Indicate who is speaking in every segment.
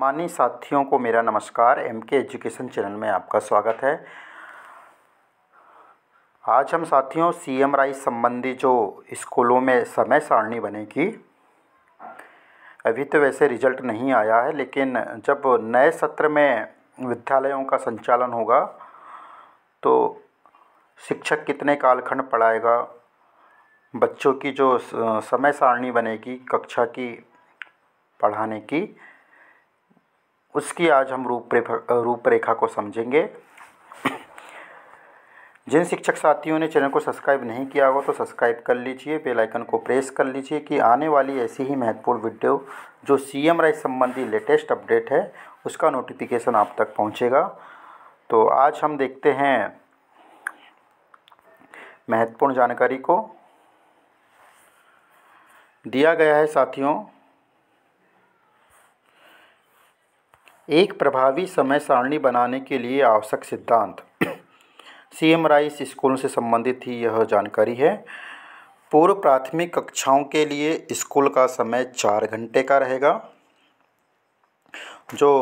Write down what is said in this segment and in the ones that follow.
Speaker 1: सम्मानी साथियों को मेरा नमस्कार एम के एजुकेशन चैनल में आपका स्वागत है आज हम साथियों सी एम राइस संबंधी जो स्कूलों में समय सारणी बनेगी अभी तो वैसे रिजल्ट नहीं आया है लेकिन जब नए सत्र में विद्यालयों का संचालन होगा तो शिक्षक कितने कालखंड पढ़ाएगा बच्चों की जो समय सारणी बनेगी कक्षा की पढ़ाने की उसकी आज हम रूपरेखा रूपरेखा को समझेंगे जिन शिक्षक साथियों ने चैनल को सब्सक्राइब नहीं किया होगा तो सब्सक्राइब कर लीजिए बेल आइकन को प्रेस कर लीजिए कि आने वाली ऐसी ही महत्वपूर्ण वीडियो जो सी एम राइज संबंधी लेटेस्ट अपडेट है उसका नोटिफिकेशन आप तक पहुंचेगा तो आज हम देखते हैं महत्वपूर्ण जानकारी को दिया गया है साथियों एक प्रभावी समय सारणी बनाने के लिए आवश्यक सिद्धांत सी एम राइस स्कूलों से संबंधित ही यह जानकारी है पूर्व प्राथमिक कक्षाओं के लिए स्कूल का समय चार घंटे का रहेगा जो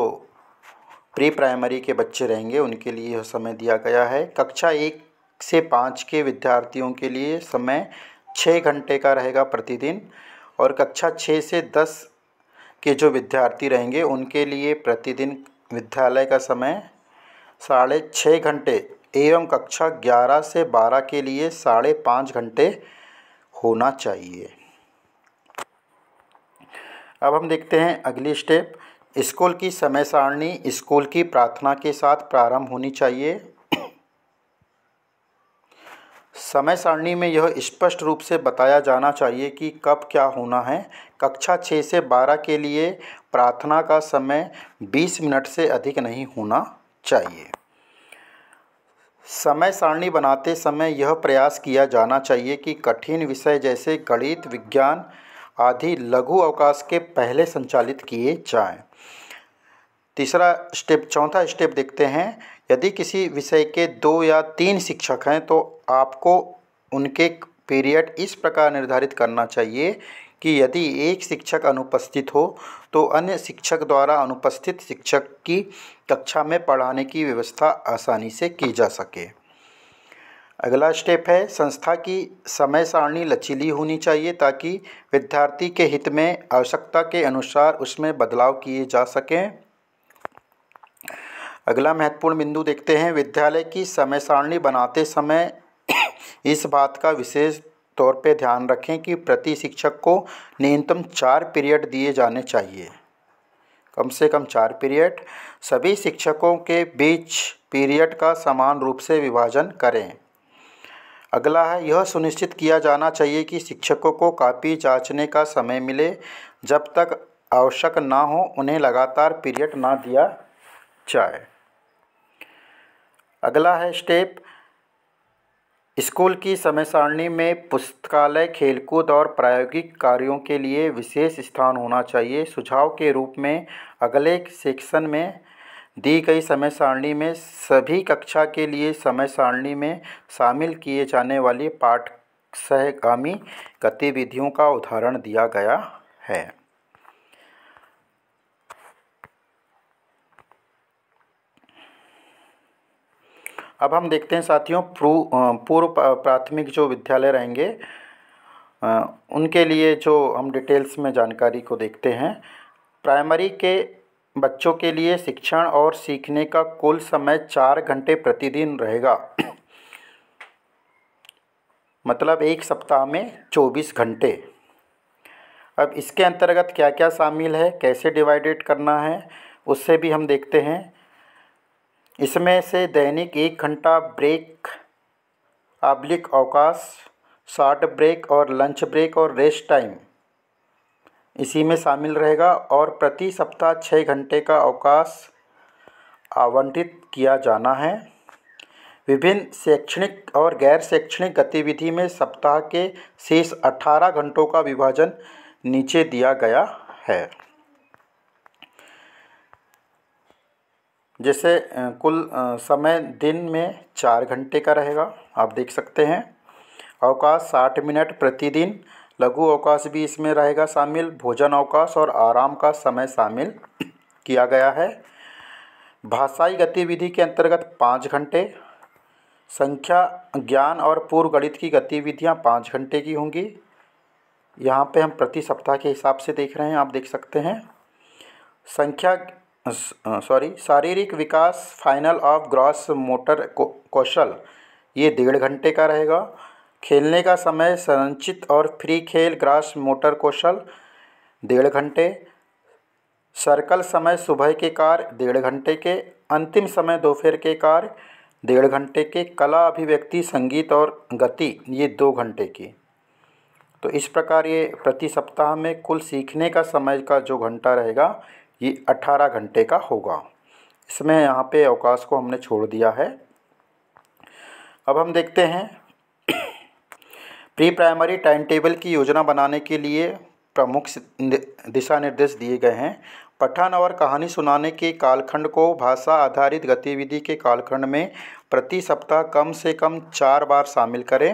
Speaker 1: प्री प्राइमरी के बच्चे रहेंगे उनके लिए यह समय दिया गया है कक्षा एक से पाँच के विद्यार्थियों के लिए समय छः घंटे का रहेगा प्रतिदिन और कक्षा छः से दस के जो विद्यार्थी रहेंगे उनके लिए प्रतिदिन विद्यालय का समय साढ़े छः घंटे एवं कक्षा ग्यारह से बारह के लिए साढ़े पाँच घंटे होना चाहिए अब हम देखते हैं अगली स्टेप स्कूल की समय सारणी स्कूल की प्रार्थना के साथ प्रारंभ होनी चाहिए समय सारणी में यह स्पष्ट रूप से बताया जाना चाहिए कि कब क्या होना है कक्षा छः से बारह के लिए प्रार्थना का समय बीस मिनट से अधिक नहीं होना चाहिए समय सारणी बनाते समय यह प्रयास किया जाना चाहिए कि कठिन विषय जैसे गणित विज्ञान आदि लघु अवकाश के पहले संचालित किए जाएं। तीसरा स्टेप चौथा स्टेप देखते हैं यदि किसी विषय के दो या तीन शिक्षक हैं तो आपको उनके पीरियड इस प्रकार निर्धारित करना चाहिए कि यदि एक शिक्षक अनुपस्थित हो तो अन्य शिक्षक द्वारा अनुपस्थित शिक्षक की कक्षा में पढ़ाने की व्यवस्था आसानी से की जा सके अगला स्टेप है संस्था की समय सारणी लचीली होनी चाहिए ताकि विद्यार्थी के हित में आवश्यकता के अनुसार उसमें बदलाव किए जा सकें अगला महत्वपूर्ण बिंदु देखते हैं विद्यालय की समय सारणी बनाते समय इस बात का विशेष तौर पे ध्यान रखें कि प्रति शिक्षक को न्यूनतम चार पीरियड दिए जाने चाहिए कम से कम चार पीरियड सभी शिक्षकों के बीच पीरियड का समान रूप से विभाजन करें अगला है यह सुनिश्चित किया जाना चाहिए कि शिक्षकों को कापी जांचने का समय मिले जब तक आवश्यक ना हो उन्हें लगातार पीरियड ना दिया जाए अगला है स्टेप स्कूल की समय सारणी में पुस्तकालय खेलकूद और प्रायोगिक कार्यों के लिए विशेष स्थान होना चाहिए सुझाव के रूप में अगले सेक्शन में दी गई समय सारणी में सभी कक्षा के लिए समय सारणी में शामिल किए जाने वाली पाठ सहगामी गतिविधियों का उदाहरण दिया गया है अब हम देखते हैं साथियों पूर्व प्राथमिक जो विद्यालय रहेंगे उनके लिए जो हम डिटेल्स में जानकारी को देखते हैं प्राइमरी के बच्चों के लिए शिक्षण और सीखने का कुल समय चार घंटे प्रतिदिन रहेगा मतलब एक सप्ताह में चौबीस घंटे अब इसके अंतर्गत क्या क्या शामिल है कैसे डिवाइडेड करना है उससे भी हम देखते हैं इसमें से दैनिक एक घंटा ब्रेक आब्लिक अवकाश शार्ट ब्रेक और लंच ब्रेक और रेस्ट टाइम इसी में शामिल रहेगा और प्रति सप्ताह छः घंटे का अवकाश आवंटित किया जाना है विभिन्न शैक्षणिक और गैर शैक्षणिक गतिविधि में सप्ताह के शेष 18 घंटों का विभाजन नीचे दिया गया है जैसे कुल समय दिन में चार घंटे का रहेगा आप देख सकते हैं अवकाश साठ मिनट प्रतिदिन लघु अवकाश भी इसमें रहेगा शामिल भोजन अवकाश और आराम का समय शामिल किया गया है भाषाई गतिविधि के अंतर्गत पाँच घंटे संख्या ज्ञान और पूर्व गणित की गतिविधियाँ पाँच घंटे की होंगी यहाँ पे हम प्रति सप्ताह के हिसाब से देख रहे हैं आप देख सकते हैं संख्या सॉरी शारीरिक विकास फाइनल ऑफ ग्रॉस मोटर कौशल ये डेढ़ घंटे का रहेगा खेलने का समय संरचित और फ्री खेल ग्रास मोटर कौशल डेढ़ घंटे सर्कल समय सुबह के कार्य डेढ़ घंटे के अंतिम समय दोपहर के कार्य डेढ़ घंटे के कला अभिव्यक्ति संगीत और गति ये दो घंटे की तो इस प्रकार ये प्रति सप्ताह में कुल सीखने का समय का जो घंटा रहेगा ये 18 घंटे का होगा इसमें यहाँ पे अवकाश को हमने छोड़ दिया है अब हम देखते हैं प्री प्राइमरी टाइम टेबल की योजना बनाने के लिए प्रमुख दिशा निर्देश दिए गए हैं पठन और कहानी सुनाने के कालखंड को भाषा आधारित गतिविधि के कालखंड में प्रति सप्ताह कम से कम चार बार शामिल करें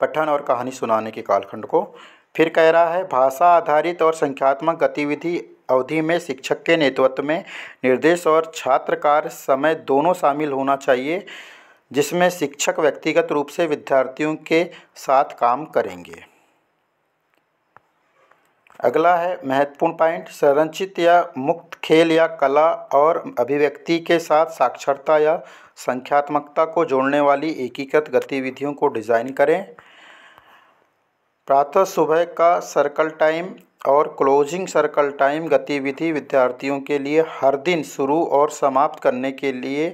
Speaker 1: पठन और कहानी सुनाने के कालखंड को फिर कह रहा है भाषा आधारित और संख्यात्मक गतिविधि अवधि में शिक्षक के नेतृत्व में निर्देश और छात्र कार्य समय दोनों शामिल होना चाहिए जिसमें शिक्षक व्यक्तिगत रूप से विद्यार्थियों के साथ काम करेंगे अगला है महत्वपूर्ण पॉइंट संरचित या मुक्त खेल या कला और अभिव्यक्ति के साथ साक्षरता या संख्यात्मकता को जोड़ने वाली एकीकृत गतिविधियों को डिज़ाइन करें प्रातः सुबह का सर्कल टाइम और क्लोजिंग सर्कल टाइम गतिविधि विद्यार्थियों के लिए हर दिन शुरू और समाप्त करने के लिए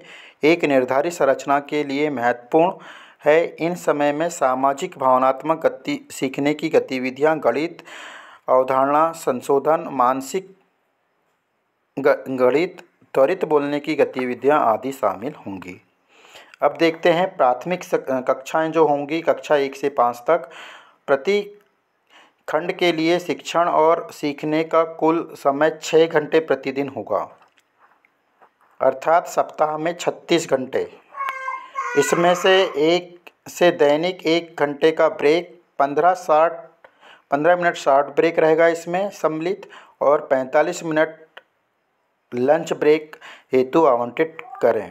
Speaker 1: एक निर्धारित संरचना के लिए महत्वपूर्ण है इन समय में सामाजिक भावनात्मक गति सीखने की गतिविधियां गणित अवधारणा संशोधन मानसिक गणित त्वरित बोलने की गतिविधियां आदि शामिल होंगी अब देखते हैं प्राथमिक कक्षाएं जो होंगी कक्षा एक से पाँच तक प्रति खंड के लिए शिक्षण और सीखने का कुल समय छः घंटे प्रतिदिन होगा अर्थात सप्ताह में छत्तीस घंटे इसमें से एक से दैनिक एक घंटे का ब्रेक पंद्रह साठ पंद्रह मिनट शॉर्ट ब्रेक रहेगा इसमें सम्मिलित और पैंतालीस मिनट लंच ब्रेक हेतु आवंटित करें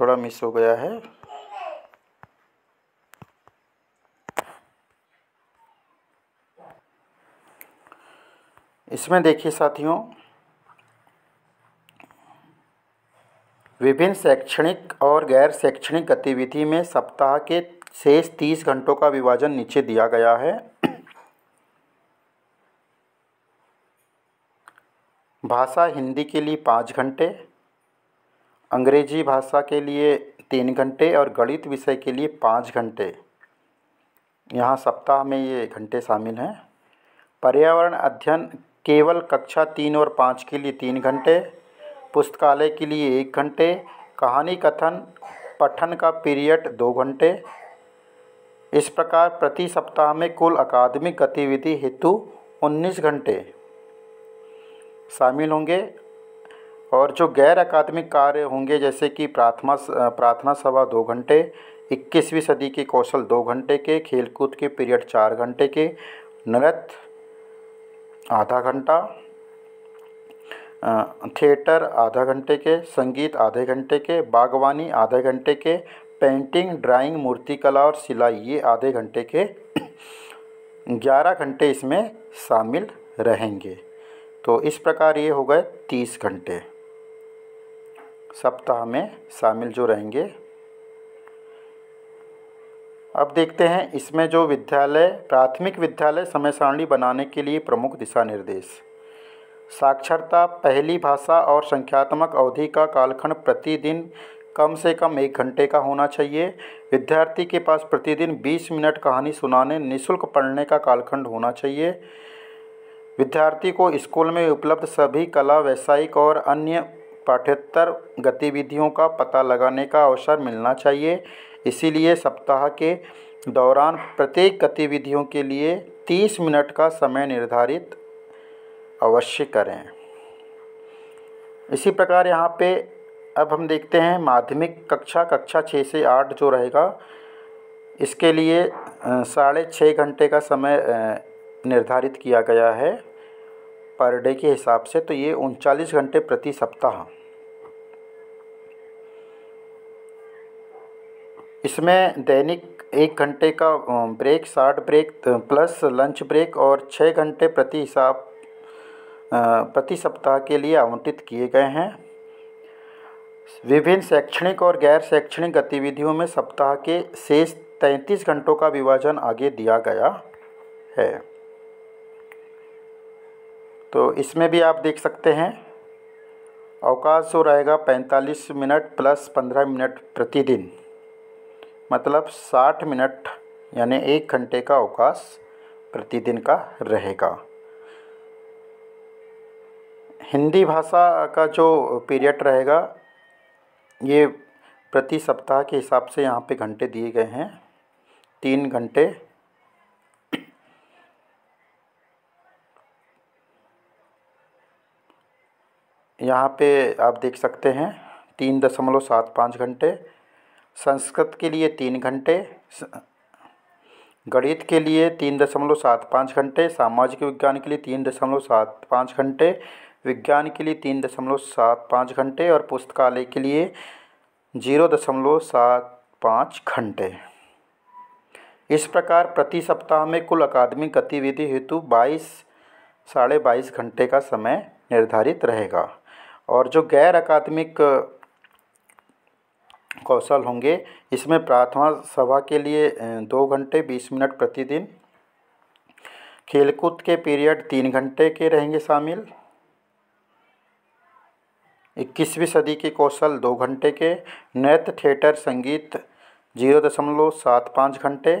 Speaker 1: थोड़ा मिस हो गया है इसमें देखिए साथियों विभिन्न शैक्षणिक और गैर शैक्षणिक गतिविधि में सप्ताह के शेष तीस घंटों का विभाजन नीचे दिया गया है भाषा हिंदी के लिए पाँच घंटे अंग्रेजी भाषा के लिए तीन घंटे और गणित विषय के लिए पाँच घंटे यहाँ सप्ताह में ये घंटे शामिल हैं पर्यावरण अध्ययन केवल कक्षा तीन और पाँच के लिए तीन घंटे पुस्तकालय के लिए एक घंटे कहानी कथन पठन का पीरियड दो घंटे इस प्रकार प्रति सप्ताह में कुल अकादमिक गतिविधि हेतु 19 घंटे शामिल होंगे और जो गैर अकादमिक कार्य होंगे जैसे कि प्रार्थना प्रार्थना सभा दो घंटे इक्कीसवीं सदी के कौशल दो घंटे के खेलकूद के पीरियड चार घंटे के नृत्य आधा घंटा थिएटर आधा घंटे के संगीत आधे घंटे के बागवानी आधे घंटे के पेंटिंग ड्राइंग मूर्तिकला और सिलाई ये आधे घंटे के ग्यारह घंटे इसमें शामिल रहेंगे तो इस प्रकार ये हो गए तीस घंटे सप्ताह में शामिल जो रहेंगे अब देखते हैं इसमें जो विद्यालय प्राथमिक विद्यालय समय सारणी बनाने के लिए प्रमुख दिशा निर्देश साक्षरता पहली भाषा और संख्यात्मक अवधि का कालखंड प्रतिदिन कम से कम एक घंटे का होना चाहिए विद्यार्थी के पास प्रतिदिन 20 मिनट कहानी सुनाने निशुल्क पढ़ने का कालखंड होना चाहिए विद्यार्थी को स्कूल में उपलब्ध सभी कला व्यावसायिक और अन्य पाठ्यतर गतिविधियों का पता लगाने का अवसर मिलना चाहिए इसीलिए सप्ताह के दौरान प्रत्येक गतिविधियों के लिए तीस मिनट का समय निर्धारित अवश्य करें इसी प्रकार यहाँ पे अब हम देखते हैं माध्यमिक कक्षा कक्षा छः से आठ जो रहेगा इसके लिए साढ़े छः घंटे का समय निर्धारित किया गया है पर डे के हिसाब से तो ये उनचालीस घंटे प्रति सप्ताह इसमें दैनिक एक घंटे का break short break plus lunch break और छः घंटे प्रति हिसाब प्रति सप्ताह के लिए आवंटित किए गए हैं विभिन्न शैक्षणिक और गैर शैक्षणिक गतिविधियों में सप्ताह के शेष तैंतीस घंटों का विभाजन आगे दिया गया है तो इसमें भी आप देख सकते हैं अवकाश जो रहेगा पैंतालीस मिनट प्लस पंद्रह मिनट प्रतिदिन मतलब साठ मिनट यानी एक घंटे का अवकाश प्रतिदिन का रहेगा हिंदी भाषा का जो पीरियड रहेगा ये प्रति सप्ताह के हिसाब से यहाँ पे घंटे दिए गए हैं तीन घंटे यहाँ पे आप देख सकते हैं तीन दशमलव सात पाँच घंटे संस्कृत के लिए तीन घंटे गणित के लिए तीन दशमलव सात पाँच घंटे सामाजिक विज्ञान के लिए तीन दशमलव सात पाँच घंटे विज्ञान के लिए तीन दशमलव सात पाँच घंटे और पुस्तकालय के लिए जीरो दशमलव सात पाँच घंटे इस प्रकार प्रति सप्ताह में कुल अकादमिक गतिविधि हेतु बाईस साढ़े बाईस घंटे का समय निर्धारित रहेगा और जो गैर अकादमिक कौशल होंगे इसमें प्रार्थना सभा के लिए दो घंटे बीस मिनट प्रतिदिन खेलकूद के पीरियड तीन घंटे के रहेंगे शामिल इक्कीसवीं सदी के कौशल दो घंटे के नृत्य थिएटर संगीत जीरो दशमलव सात पाँच घंटे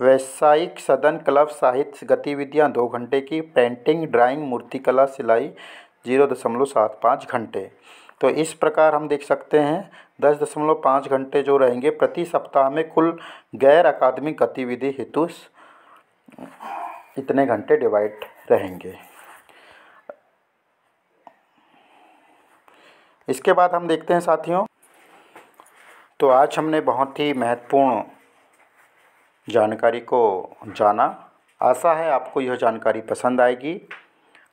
Speaker 1: व्यावसायिक सदन क्लब साहित्य गतिविधियाँ दो घंटे की पेंटिंग ड्राइंग मूर्तिकला सिलाई जीरो दशमलव सात पाँच घंटे तो इस प्रकार हम देख सकते हैं दस दशमलव पाँच घंटे जो रहेंगे प्रति सप्ताह में कुल गैर अकादमिक गतिविधि हेतु इतने घंटे डिवाइड रहेंगे इसके बाद हम देखते हैं साथियों तो आज हमने बहुत ही महत्वपूर्ण जानकारी को जाना आशा है आपको यह जानकारी पसंद आएगी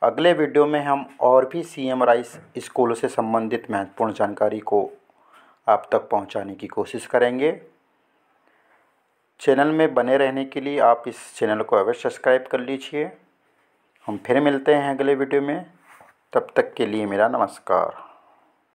Speaker 1: अगले वीडियो में हम और भी सी एम राइस स्कूलों से संबंधित महत्वपूर्ण जानकारी को आप तक पहुंचाने की कोशिश करेंगे चैनल में बने रहने के लिए आप इस चैनल को अवश्य सब्सक्राइब कर लीजिए हम फिर मिलते हैं अगले वीडियो में तब तक के लिए मेरा नमस्कार